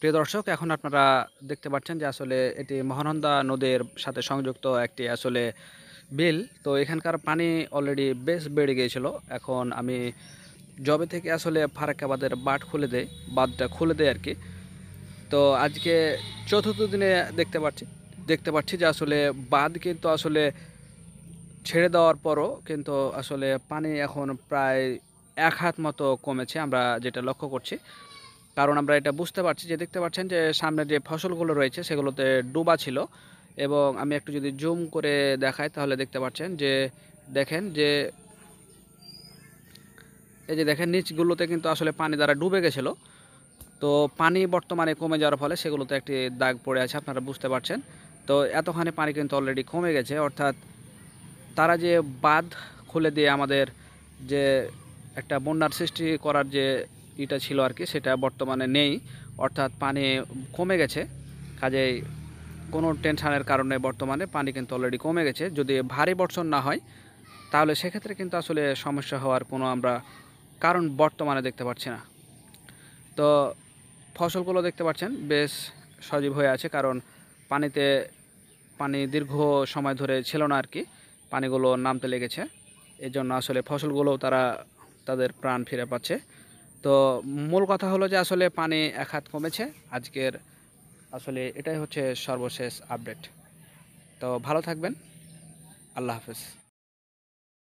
প্রিয় দর্শক এখন আপনারা দেখতে পাচ্ছেন যে আসলে এটি মহানন্দা নদীর সাথে সংযুক্ত একটি আসলে বিল তো এখানকার পানি অলরেডি বেশ বেড়ে গিয়েছিল এখন আমি জবে থেকে আসলে ফারাক্কাবাদের বাঁধ খুলে দেয় বাঁধটা খুলে দেয় আর কি তো আজকে চতুর্থ দিনে দেখতে পাচ্ছি দেখতে পাচ্ছি যে আসলে বাঁধ কিন্তু আসলে ছেড়ে দেওয়ার পরও কিন্তু আসলে পানি এখন প্রায় এক হাত মতো কমেছে আমরা যেটা লক্ষ্য করছি কারণ আমরা এটা বুঝতে পারছি যে দেখতে পাচ্ছেন যে সামনে যে ফসলগুলো রয়েছে সেগুলোতে ডোবা ছিল এবং আমি একটু যদি জুম করে দেখাই তাহলে দেখতে পাচ্ছেন যে দেখেন যে এই যে দেখেন নিচগুলোতে কিন্তু আসলে পানি দ্বারা ডুবে গেছিলো তো পানি বর্তমানে কমে যাওয়ার ফলে সেগুলোতে একটি দাগ পড়ে আছে আপনারা বুঝতে পারছেন তো এতখানি পানি কিন্তু অলরেডি কমে গেছে অর্থাৎ তারা যে বাঁধ খুলে দিয়ে আমাদের যে একটা বন্যার সৃষ্টি করার যে ইটা ছিল আর কি সেটা বর্তমানে নেই অর্থাৎ পানি কমে গেছে কাজেই কোনো টেনশানের কারণে বর্তমানে পানি কিন্তু অলরেডি কমে গেছে যদি ভারী বর্ষণ না হয় তাহলে সেক্ষেত্রে কিন্তু আসলে সমস্যা হওয়ার কোনো আমরা কারণ বর্তমানে দেখতে পাচ্ছি না তো ফসলগুলো দেখতে পাচ্ছেন বেশ সজীব হয়ে আছে কারণ পানিতে পানি দীর্ঘ সময় ধরে ছিল না আর কি পানিগুলো নামতে লেগেছে এজন্য আসলে ফসলগুলোও তারা তাদের প্রাণ ফিরে পাচ্ছে তো মূল কথা হলো যে আসলে পানি এক হাত কমেছে আজকের আসলে এটাই হচ্ছে সর্বশেষ আপডেট তো ভালো থাকবেন আল্লাহ হাফেজ